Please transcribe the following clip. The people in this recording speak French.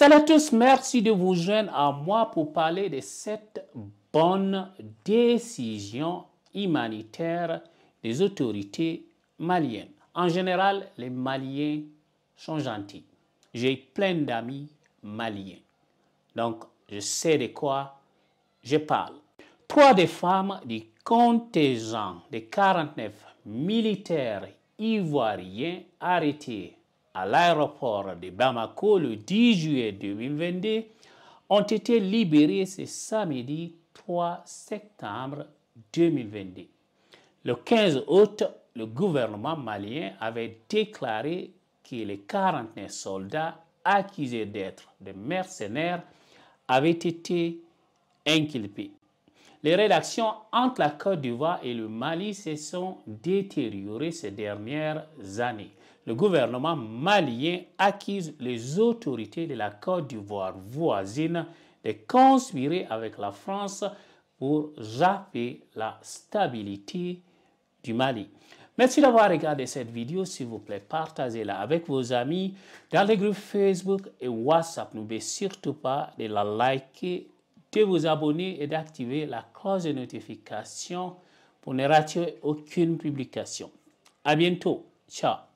Salut à tous, merci de vous joindre à moi pour parler de cette bonne décision humanitaire des autorités maliennes. En général, les Maliens sont gentils. J'ai plein d'amis maliens. Donc, je sais de quoi je parle. Trois des femmes du contingent des 49 militaires ivoiriens arrêtés à l'aéroport de Bamako le 10 juillet 2022 ont été libérés ce samedi 3 septembre 2022. Le 15 août, le gouvernement malien avait déclaré que les 49 soldats accusés d'être des mercenaires avaient été inculpés les relations entre la Côte d'Ivoire et le Mali se sont détériorées ces dernières années. Le gouvernement malien accuse les autorités de la Côte d'Ivoire voisine de conspirer avec la France pour japper la stabilité du Mali. Merci d'avoir regardé cette vidéo. S'il vous plaît, partagez-la avec vos amis dans les groupes Facebook et WhatsApp. N'oubliez surtout pas de la liker vous abonner et d'activer la clause de notification pour ne rater aucune publication. À bientôt. Ciao.